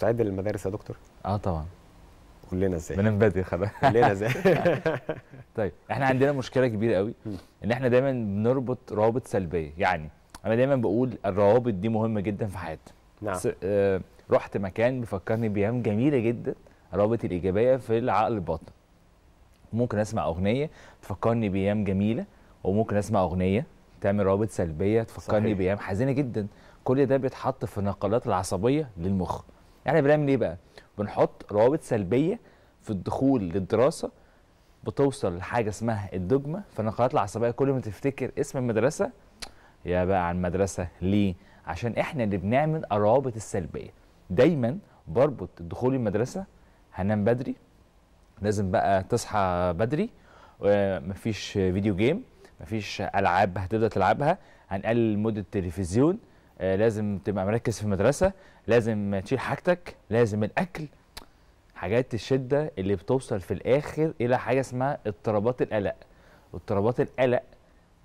مستعد للمدارس يا دكتور؟ اه طبعا كلنا ازاي من بدري خلاص كلنا ازاي طيب احنا عندنا مشكله كبيره قوي ان احنا دايما بنربط روابط سلبيه يعني انا دايما بقول الروابط دي مهمه جدا في حياتي نعم س... آه رحت مكان بيفكرني بايام جميله جدا الروابط الايجابيه في العقل الباطن ممكن اسمع اغنيه تفكرني بايام جميله وممكن اسمع اغنيه تعمل روابط سلبيه تفكرني بايام حزينه جدا كل ده بيتحط في النقلات العصبيه للمخ يعني بنعمل ايه بقى بنحط روابط سلبيه في الدخول للدراسه بتوصل لحاجه اسمها الدجمه فالنقلات العصبيه كل ما تفتكر اسم المدرسه يا بقى عن مدرسه ليه عشان احنا اللي بنعمل الروابط السلبيه دايما بربط دخول المدرسه هنام بدري لازم بقى تصحى بدري مفيش فيديو جيم مفيش العاب هتبدا تلعبها هنقلل مده التلفزيون آه، لازم تبقى مركز في المدرسه لازم تشيل حاجتك لازم الاكل حاجات الشده اللي بتوصل في الاخر الى حاجه اسمها اضطرابات القلق اضطرابات القلق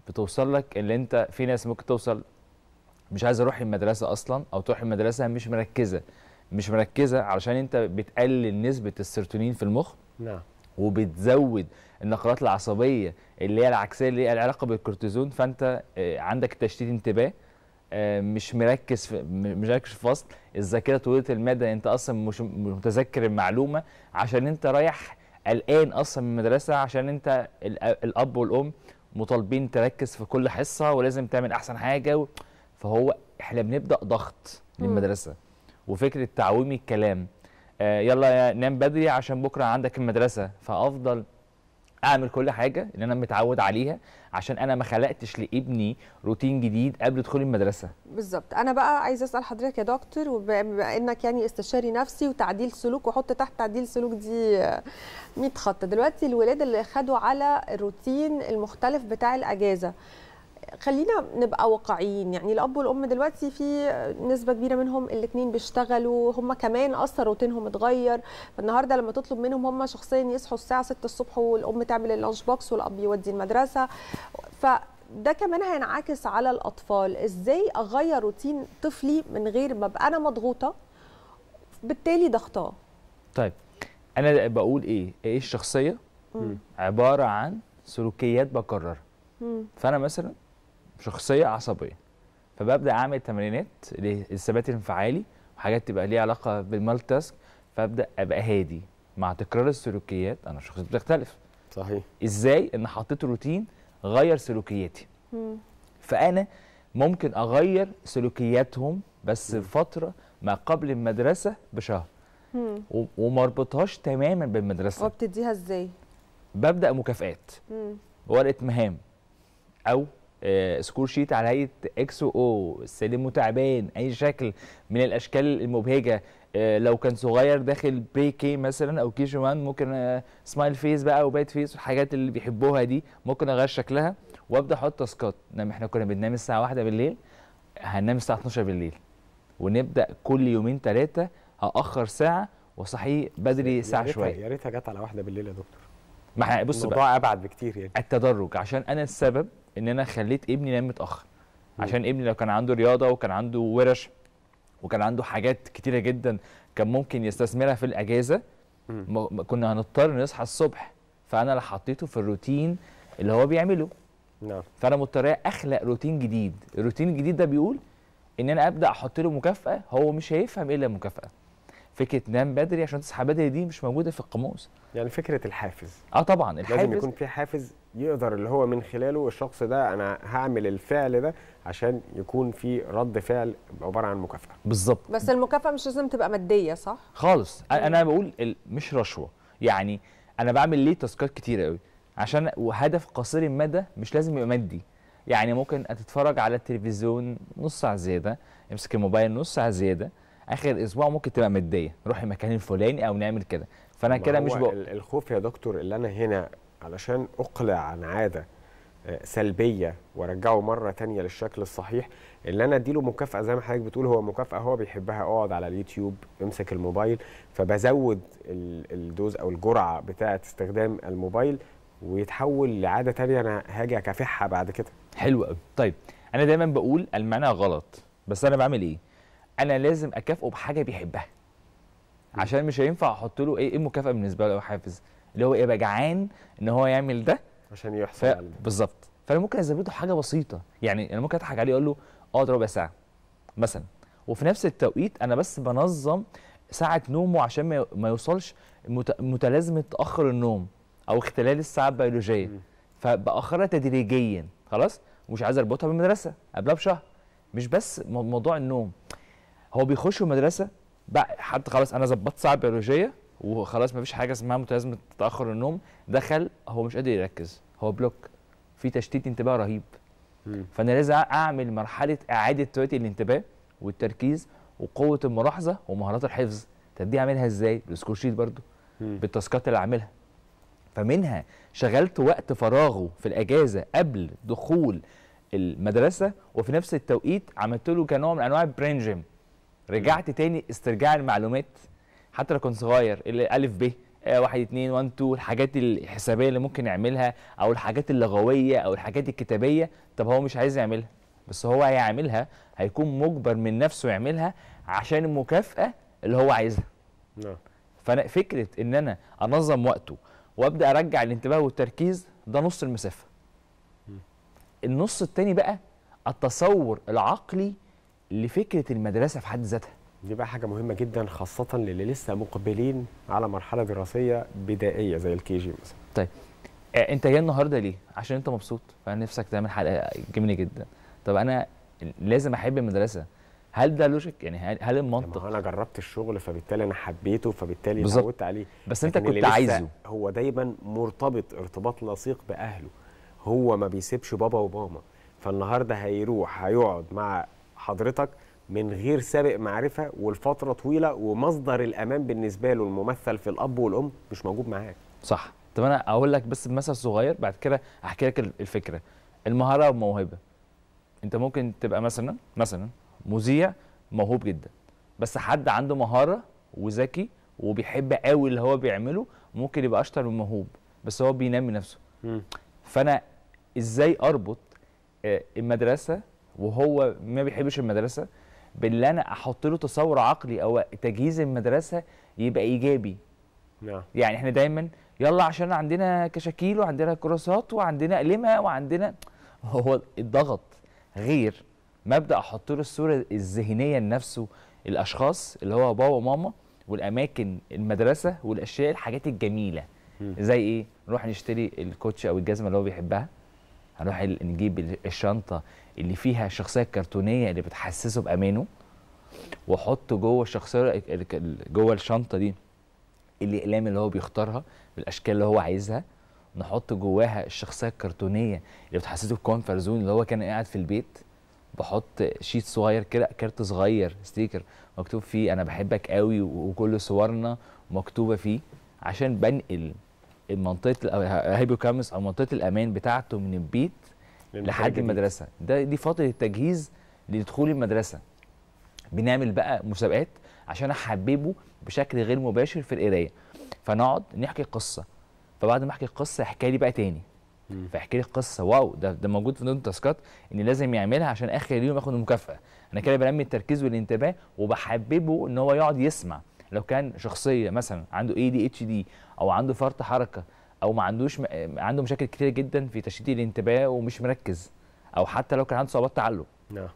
بتوصل لك ان انت في ناس ممكن توصل مش عايزه اروح المدرسه اصلا او تروح المدرسه مش مركزه مش مركزه علشان انت بتقلل نسبه السيرتونين في المخ نعم وبتزود النقلات العصبيه اللي هي العكسيه اللي هي العلاقه بالكورتيزون فانت آه، عندك تشتيت انتباه آه، مش مركز في مش مركز في فصل الذاكره طويله المدى انت اصلا مش متذكر المعلومه عشان انت رايح قلقان اصلا من المدرسه عشان انت الاب والام مطالبين تركز في كل حصه ولازم تعمل احسن حاجه و... فهو احنا بنبدا ضغط للمدرسه وفكره تعويم الكلام آه يلا نام بدري عشان بكره عندك المدرسه فافضل اعمل كل حاجه اللي انا متعود عليها عشان انا ما خلقتش لابني روتين جديد قبل دخول المدرسه بالظبط انا بقى عايزه اسال حضرتك يا دكتور وبما انك يعني استشاري نفسي وتعديل سلوك وحط تحت تعديل سلوك دي 100 خط دلوقتي الولاد اللي خدوا على الروتين المختلف بتاع الاجازه خلينا نبقى واقعيين يعني الاب والام دلوقتي في نسبه كبيره منهم الاثنين بيشتغلوا هم كمان اثر روتينهم اتغير فالنهارده لما تطلب منهم هم شخصيا يصحوا الساعه 6 الصبح والام تعمل اللانش بوكس والاب يودي المدرسه ف ده كمان هينعكس على الاطفال ازاي اغير روتين طفلي من غير ما ابقى انا مضغوطه بالتالي ضغطاه طيب انا بقول ايه ايه الشخصيه مم. عباره عن سلوكيات بكررها فانا مثلا شخصيه عصبيه فببدا اعمل تمرينات للثبات الانفعالي وحاجات تبقى ليها علاقه بالمالتاسك تاسك فابدا ابقى هادي مع تكرار السلوكيات انا شخصيتي بتختلف صحيح ازاي ان حطيت روتين غير سلوكياتي مم. فانا ممكن اغير سلوكياتهم بس فتره ما قبل المدرسه بشهر وما اربطهاش تماما بالمدرسه وبتديها ازاي ببدا مكافئات ورقه مهام او آه، سكور شيت على هيئه اكس او سلم متعبان اي شكل من الاشكال المبهجه آه، لو كان صغير داخل بي كي مثلا او كي ممكن سمايل آه، فيس بقى وبايت فيس والحاجات اللي بيحبوها دي ممكن اغير شكلها وابدا احط تاسكات نعم احنا كنا بننام الساعه 1 بالليل هننام الساعه 12 بالليل ونبدا كل يومين ثلاثه هاخر ساعه وصحي بدري ساعه شويه يا ريتها جت على واحده بالليل يا دكتور ما احنا بص بقى ابعد بكتير يعني التدرج عشان انا السبب ان انا خليت ابني نام متاخر عشان ابني لو كان عنده رياضه وكان عنده ورش وكان عنده حاجات كتيره جدا كان ممكن يستثمرها في الاجازه كنا هنضطر نصحى الصبح فانا اللي حطيته في الروتين اللي هو بيعمله نعم فانا مضطر اخلق روتين جديد الروتين الجديد ده بيقول ان انا ابدا احط له مكافاه هو مش هيفهم الا المكافاه فكره نام بدري عشان تصحى بدري دي مش موجوده في القاموس يعني فكره الحافز اه طبعا الحافز لازم يكون في حافز يقدر اللي هو من خلاله الشخص ده انا هعمل الفعل ده عشان يكون في رد فعل عباره عن مكافاه بالظبط بس المكافاه مش لازم تبقى ماديه صح خالص انا بقول مش رشوه يعني انا بعمل ليه تاسكات كتير قوي عشان وهدف قصير المدى مش لازم يبقى مادي يعني ممكن تتفرج على التلفزيون نص ساعه زياده امسك الموبايل نص ساعه زياده اخر اسبوع ممكن تبقى ماديه نروح المكان الفلاني او نعمل كده فانا كده مش بقول الخوف يا دكتور اللي انا هنا علشان اقلع عن عاده آه، سلبيه وارجعه مره تانية للشكل الصحيح اللي انا اديله مكافاه زي ما حضرتك بتقول هو مكافاه هو بيحبها اقعد على اليوتيوب امسك الموبايل فبزود الدوز او الجرعه بتاعه استخدام الموبايل ويتحول لعاده تانية انا هاجي اكافحها بعد كده حلو قوي طيب انا دايما بقول المعنى غلط بس انا بعمل ايه انا لازم اكافئه بحاجه بيحبها عشان مش هينفع احط له ايه, إيه المكافاه بالنسبه له حافز اللي هو يبقى جعان ان هو يعمل ده عشان يحصل ف... بالظبط فانا ممكن اثبته حاجه بسيطه يعني انا ممكن اضحك عليه اقول له اقعد آه، ربع ساعه مثلا وفي نفس التوقيت انا بس بنظم ساعه نومه عشان ما يوصلش متلازمه تاخر النوم او اختلال الساعه البيولوجيه فباخرها تدريجيا خلاص مش عايز اربطها بالمدرسه قبلها بشهر مش بس موضوع النوم هو بيخش المدرسه بقى حتى خلاص انا ظبطت ساعه بيولوجيه وخلاص مفيش حاجه اسمها متلازمه تاخر النوم دخل هو مش قادر يركز هو بلوك في تشتيت انتباه رهيب فانا لازم اعمل مرحله اعاده تواتي الانتباه والتركيز وقوه الملاحظه ومهارات الحفظ طب دي اعملها ازاي بالسكور شيت برضو بالتاسكات اللي اعملها فمنها شغلت وقت فراغه في الاجازه قبل دخول المدرسه وفي نفس التوقيت عملت له كنوع من انواع البرين جيم رجعت تاني استرجاع المعلومات حتى لو كان صغير الالف ب آه، واحد اتنين وان تو الحاجات الحسابيه اللي ممكن يعملها او الحاجات اللغويه او الحاجات الكتابيه طب هو مش عايز يعملها بس هو هيعملها هيكون مجبر من نفسه يعملها عشان المكافاه اللي هو عايزها نعم فانا فكره ان انا انظم وقته وابدا ارجع الانتباه والتركيز ده نص المسافه النص التاني بقى التصور العقلي لفكره المدرسه في حد ذاتها دي بقى حاجه مهمه جدا خاصه للي لسه مقبلين على مرحله دراسيه بدائيه زي الكي جي مثلا طيب آه، انت جاي النهارده ليه عشان انت مبسوط فانا نفسك تعمل حلقه جميله جدا طب انا لازم احب المدرسه هل ده لوجيك يعني هل المنطق انا جربت الشغل فبالتالي انا حبيته فبالتالي اتعودت عليه بس انت كنت عايزه هو دايما مرتبط ارتباط لصيق باهله هو ما بيسيبش بابا وماما فالنهارده هيروح هيقعد مع حضرتك من غير سابق معرفه والفتره طويله ومصدر الامان بالنسبه له الممثل في الاب والام مش موجود معاك صح طب انا اقول لك بس بمثل صغير بعد كده احكي لك الفكره المهاره والموهبه انت ممكن تبقى مثلا مثلا مذيع موهوب جدا بس حد عنده مهاره وذكي وبيحب قوي اللي هو بيعمله ممكن يبقى اشطر من موهوب بس هو بينمي نفسه م. فانا ازاي اربط آه، المدرسه وهو ما بيحبش المدرسه باللي انا احط له تصور عقلي او تجهيز المدرسه يبقى ايجابي نعم يعني احنا دايما يلا عشان عندنا كشاكيل وعندنا كراسات وعندنا لما وعندنا هو الضغط غير مبدا احط له الصوره الذهنيه لنفسه الاشخاص اللي هو بابا وماما والاماكن المدرسه والاشياء الحاجات الجميله زي ايه نروح نشتري الكوتش او الجزمه اللي هو بيحبها هنروح نجيب الشنطه اللي فيها الشخصيه الكرتونيه اللي بتحسسه بامانه واحط جوه الشخصيه جوه الشنطه دي الاقلام اللي هو بيختارها بالاشكال اللي هو عايزها نحط جواها الشخصيه الكرتونيه اللي بتحسسه بكونفر زون اللي هو كان قاعد في البيت بحط شيت صغير كده كارت صغير ستيكر مكتوب فيه انا بحبك قوي وكل صورنا مكتوبه فيه عشان بنقل منطقه هيبيو كامس او منطقه الامان بتاعته من البيت لحد المدرسه ده دي فتره التجهيز لدخول المدرسه بنعمل بقى مسابقات عشان احببه بشكل غير مباشر في القرايه فنقعد نحكي قصه فبعد ما احكي القصه يحكي لي بقى تاني فاحكي لي القصه واو ده ده موجود في ضمن التاسكات ان لازم يعملها عشان اخر اليوم ياخد المكافاه انا كده بنمي التركيز والانتباه وبحببه ان هو يقعد يسمع لو كان شخصيه مثلا عنده اي دي اتش دي او عنده فرط حركه او ما عندوش م... عنده مشاكل كتير جدا في تشتيت الانتباه ومش مركز او حتى لو كان عنده صعوبات تعلق نعم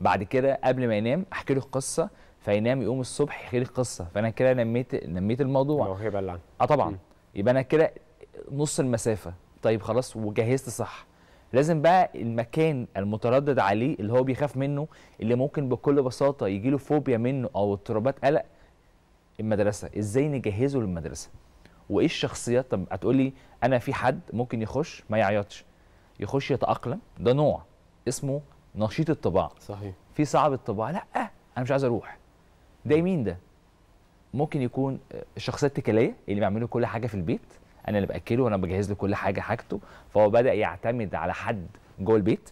بعد كده قبل ما ينام احكي له قصه فينام يقوم الصبح يحكي لي قصه فانا كده نميت نميت الموضوع الموهبه اللي عنده اه طبعا م. يبقى انا كده نص المسافه طيب خلاص وجهزت صح لازم بقى المكان المتردد عليه اللي هو بيخاف منه اللي ممكن بكل بساطه يجي له فوبيا منه او اضطرابات قلق المدرسه ازاي نجهزه للمدرسه وايه الشخصيات طب هتقولي انا في حد ممكن يخش ما يعيطش يخش يتاقلم ده نوع اسمه نشيط الطباع صحيح في صعب الطباع لا انا مش عايز اروح ده مين ده ممكن يكون الشخصيه آه، الاتكاليه اللي بيعملوا كل حاجه في البيت انا اللي باكله وانا بجهز له كل حاجه حاجته فهو بدا يعتمد على حد جوه البيت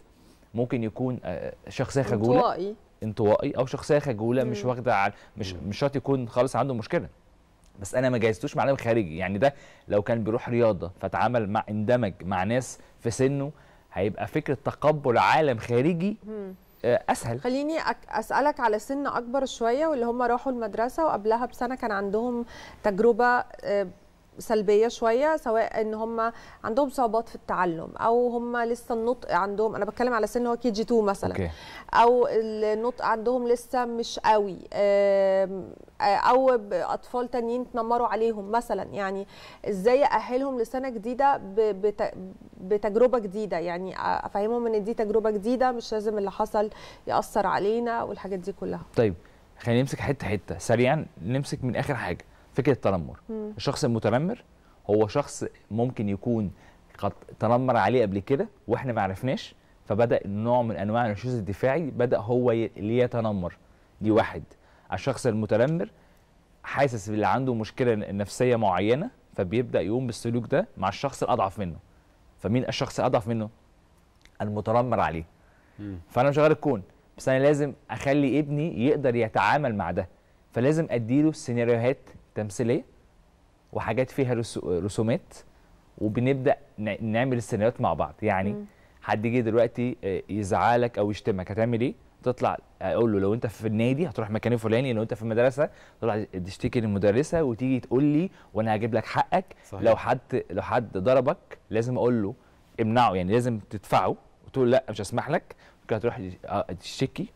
ممكن يكون آه، شخصيه خجوله انطوائي انطوائي او شخصيه خجوله مش واخده مش مش شرط يكون خالص عنده مشكله بس انا ما جايزتوش مع عالم خارجي يعني ده لو كان بيروح رياضه فتعامل مع اندمج مع ناس في سنه هيبقى فكره تقبل عالم خارجي آه، اسهل خليني اسالك على سن اكبر شويه واللي هم راحوا المدرسه وقبلها بسنه كان عندهم تجربه آه، سلبيه شويه سواء ان هم عندهم صعوبات في التعلم او هم لسه النطق عندهم انا بتكلم على سن هو كي جي 2 مثلا أوكي. او النطق عندهم لسه مش قوي آه، او اطفال تانيين تنمروا عليهم مثلا يعني ازاي ااهلهم لسنه جديده بتجربه جديده يعني افهمهم ان دي تجربه جديده مش لازم اللي حصل ياثر علينا والحاجات دي كلها طيب خلينا نمسك حته حته سريعا نمسك من اخر حاجه فكره التنمر مم. الشخص المتنمر هو شخص ممكن يكون قد تنمر عليه قبل كده واحنا ما عرفناش فبدا نوع من انواع النشوز الدفاعي بدا هو اللي يتنمر دي واحد الشخص المتنمر حاسس اللي عنده مشكله نفسيه معينه فبيبدا يقوم بالسلوك ده مع الشخص الاضعف منه فمين الشخص الاضعف منه المتنمر عليه فانا مش غير الكون بس انا لازم اخلي ابني يقدر يتعامل مع ده فلازم اديله سيناريوهات تمثيليه وحاجات فيها رسومات وبنبدا نعمل السيناريوهات مع بعض يعني مم. حد جه دلوقتي آه، يزعلك او يشتمك هتعمل ايه تطلع اقول له لو انت في النادي هتروح مكان فلاني لو انت في المدرسه تطلع تشتكي للمدرسه وتيجي تقول لي وانا هجيب لك حقك صحيح. لو حد لو حد ضربك لازم اقول له امنعه يعني لازم تدفعه وتقول لا مش هسمح لك كده هتروح آه، تشتكي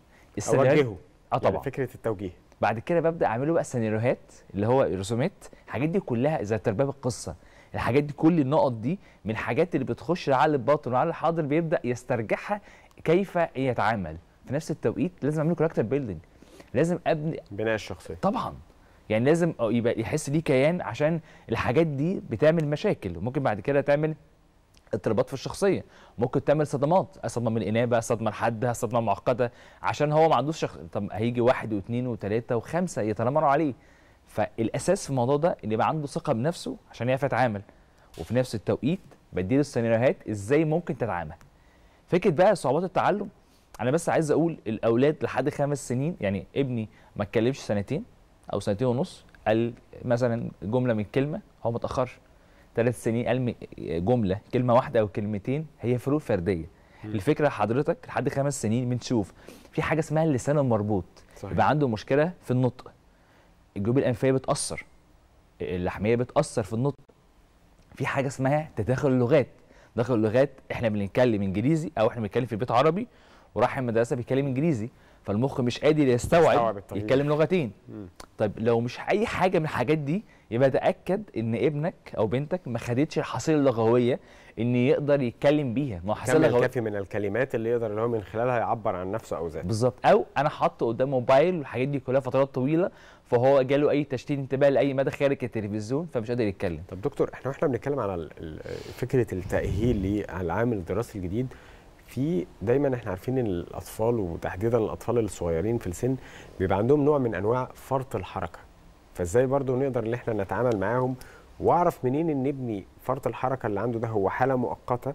اوجهه اه يعني طبعا يعني فكره التوجيه بعد كده ببدا اعمله بقى سيناريوهات اللي هو رسومات الحاجات دي كلها زي ترباب القصه الحاجات دي كل النقط دي من الحاجات اللي بتخش على الباطن وعلى الحاضر بيبدا يسترجعها كيف يتعامل في نفس التوقيت لازم اعمل كاركتر بيلدينج لازم ابني بناء الشخصيه طبعا يعني لازم يبقى يحس ليه كيان عشان الحاجات دي بتعمل مشاكل وممكن بعد كده تعمل اضطرابات في الشخصيه ممكن تعمل صدمات صدمه من الانابه صدمه لحد صدمه معقده عشان هو ما عندوش شخ... طب هيجي واحد واثنين وثلاثه وخمسه يتنمروا عليه فالاساس في الموضوع ده ان يبقى عنده ثقه بنفسه عشان يعرف يتعامل وفي نفس التوقيت بدي له السيناريوهات ازاي ممكن تتعامل فكره بقى صعوبات التعلم انا بس عايز اقول الاولاد لحد خمس سنين يعني ابني ما اتكلمش سنتين او سنتين ونص قال مثلا جمله من كلمه هو ما ثلاث سنين قال جمله كلمه واحده او كلمتين هي فروق فرديه الفكره حضرتك لحد خمس سنين بنشوف في حاجه اسمها اللسان المربوط صحيح. يبقى عنده مشكله في النطق الجيوب الانفيه بتاثر اللحميه بتاثر في النطق في حاجه اسمها تداخل اللغات تداخل اللغات احنا بنتكلم انجليزي او احنا بنتكلم في بيت عربي وراح المدرسه بيتكلم انجليزي فالمخ مش قادر يستوعب يتكلم لغتين مم. طيب لو مش اي حاجه من الحاجات دي يبقى تاكد ان ابنك او بنتك ما خدتش الحصيله اللغويه ان يقدر يتكلم بيها ما هو حصيله كافي من الكلمات اللي يقدر ان هو من خلالها يعبر عن نفسه او ذاته بالظبط او انا حاطه قدام موبايل والحاجات دي كلها فترات طويله فهو جاله اي تشتيت انتباه لاي مدى خارج التلفزيون فمش قادر يتكلم طب دكتور احنا واحنا بنتكلم على فكره التاهيل للعام الدراسي الجديد في دايما احنا عارفين ان الاطفال وتحديدا الاطفال الصغيرين في السن بيبقى عندهم نوع من انواع فرط الحركه فازاي برضو نقدر ان احنا نتعامل معاهم واعرف منين ان ابني فرط الحركه اللي عنده ده هو حاله مؤقته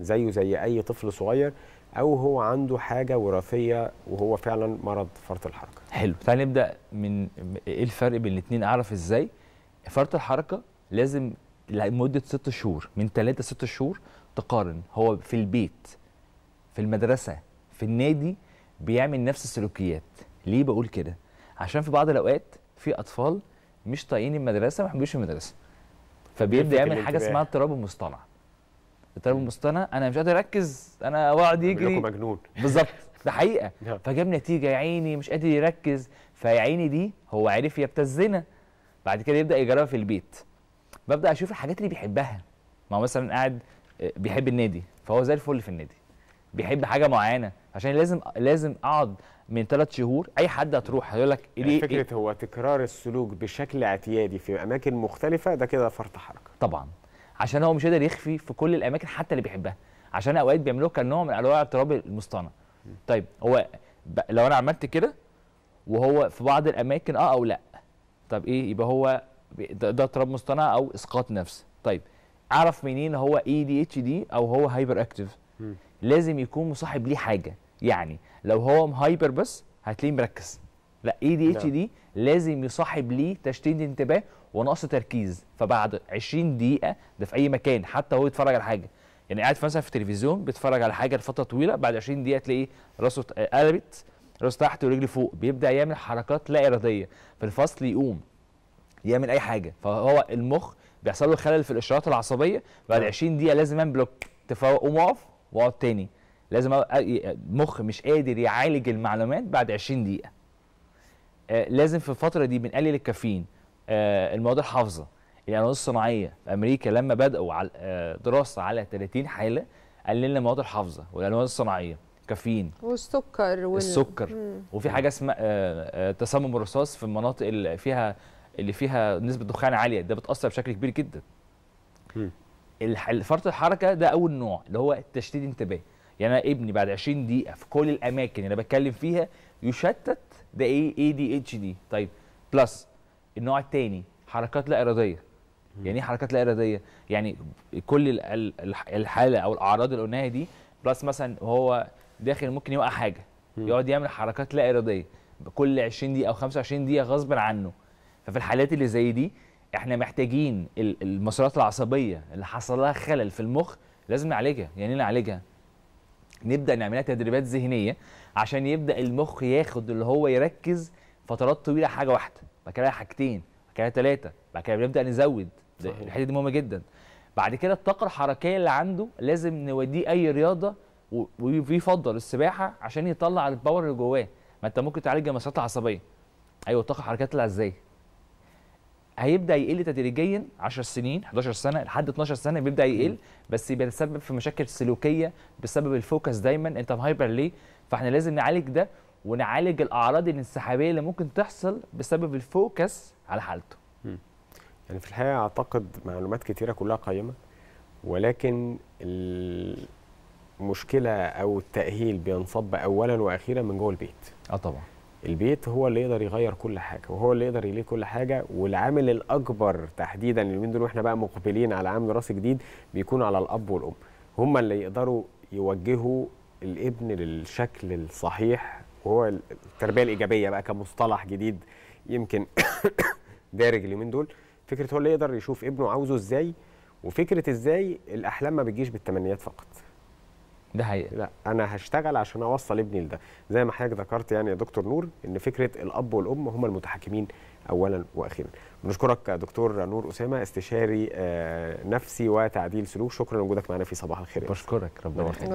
زيه زي اي طفل صغير او هو عنده حاجه وراثيه وهو فعلا مرض فرط الحركه حلو تعال نبدا من ايه الفرق بين الاثنين اعرف ازاي فرط الحركه لازم لمده ست شهور من 3 ل 6 شهور تقارن هو في البيت في المدرسه في النادي بيعمل نفس السلوكيات ليه بقول كده عشان في بعض الاوقات في اطفال مش طايقين المدرسه ما بيحبوش المدرسه فبيبدا يعمل حاجه اسمها اضطراب المصطنع اضطراب المصطنع انا مش قادر اركز انا بقعد يجري مجنون بالظبط ده حقيقه فجاب نتيجه يا عيني مش قادر يركز فيا عيني دي هو عرف يبتزنا بعد كده يبدا يجربها في البيت ببدا اشوف الحاجات اللي بيحبها ما هو مثلا قاعد آه، بيحب النادي فهو زي الفل في النادي بيحب حاجه معينه عشان لازم لازم اقعد من ثلاث شهور اي حد هتروح هيقول لك ايه يعني فكره إيه؟ هو تكرار السلوك بشكل اعتيادي في اماكن مختلفه ده كده فرط حركه طبعا عشان هو مش قادر يخفي في كل الاماكن حتى اللي بيحبها عشان اوقات بيعملوه كنوع من انواع اضطراب المصطنع طيب هو لو انا عملت كده وهو في بعض الاماكن اه او لا طب ايه يبقى هو ده اضطراب مصطنع او اسقاط نفس طيب اعرف منين هو اي دي اتش دي او هو هايبر اكتف لازم يكون مصاحب ليه حاجه يعني لو هو هايبر بس هتلاقيه مركز لا اي دي اتش دي لازم يصاحب ليه تشتيت انتباه ونقص تركيز فبعد 20 دقيقه ده في اي مكان حتى هو يتفرج على حاجه يعني قاعد مثلا في التلفزيون بيتفرج على حاجه لفتره طويله بعد 20 دقيقه تلاقيه راسه قلبت راسه تحت ورجلي فوق بيبدا يعمل حركات لا اراديه في الفصل يقوم يعمل اي حاجه فهو المخ بيحصل له خلل في الاشارات العصبيه بعد 20 نعم. دقيقه لازم ان بلوك تفوق قوم واقعد تاني لازم مخ مش قادر يعالج المعلومات بعد 20 دقيقه آه، لازم في الفتره دي بنقلل الكافيين آه، المواد الحافظه الانواع الصناعيه في امريكا لما بداوا على آه، دراسه على 30 حاله قللنا المواد الحافظه والانواع الصناعيه كافيين والسكر وال... السكر مم. وفي حاجه اسمها تسمم الرصاص في المناطق اللي فيها اللي فيها نسبه دخان عاليه ده بتاثر بشكل كبير جدا فرط الحركه ده اول نوع اللي هو تشتيت انتباه يعني انا ابني بعد 20 دقيقه في كل الاماكن اللي انا بتكلم فيها يشتت ده ايه اي دي اتش دي طيب بلس النوع الثاني حركات لا اراديه يعني ايه حركات لا اراديه يعني كل الحاله او الاعراض اللي قلناها دي بلس مثلا هو داخل ممكن يوقع حاجه يقعد يعمل حركات لا اراديه كل 20 دقيقه او 25 دقيقه غصب عنه ففي الحالات اللي زي دي احنا محتاجين المسارات العصبيه اللي حصل لها خلل في المخ لازم نعالجها يعني إيه نعالجها نبدا نعملها تدريبات ذهنيه عشان يبدا المخ ياخد اللي هو يركز فترات طويله حاجه واحده بعد كده حاجتين بعد كده ثلاثه بعد كده بنبدا نزود الحته دي مهمه جدا بعد كده الطاقه الحركيه اللي عنده لازم نوديه اي رياضه ويفضل السباحه عشان يطلع الباور اللي جواه ما انت ممكن تعالج المسارات العصبيه ايوه الطاقه الحركيه تطلع ازاي هيبدا يقل تدريجيا 10 سنين 11 سنه لحد 12 سنه بيبدا يقل بس بيتسبب في مشاكل سلوكيه بسبب الفوكس دايما انت مهايبر ليه فاحنا لازم نعالج ده ونعالج الاعراض الانسحابيه اللي ممكن تحصل بسبب الفوكس على حالته يعني في الحقيقه اعتقد معلومات كتيره كلها قيمه ولكن المشكله او التاهيل بينصب اولا واخيرا من جوه البيت اه طبعا البيت هو اللي يقدر يغير كل حاجه وهو اللي يقدر يليه كل حاجه والعامل الاكبر تحديدا اليومين دول واحنا بقى مقبلين على عامل دراسي جديد بيكون على الاب والام هما اللي يقدروا يوجهوا الابن للشكل الصحيح وهو التربيه الايجابيه بقى كمصطلح جديد يمكن دارج اليومين دول فكره هو اللي يقدر يشوف ابنه عاوزه ازاي وفكره ازاي الاحلام ما بتجيش بالتمنيات فقط ده حقيقة لا انا هشتغل عشان اوصل ابني لده زي ما حضرتك ذكرت يعني يا دكتور نور ان فكره الاب والام هم المتحكمين اولا واخيرا بنشكرك دكتور نور اسامه استشاري آه، نفسي وتعديل سلوك شكرا لوجودك معنا في صباح الخير بشكرك ربنا يخليك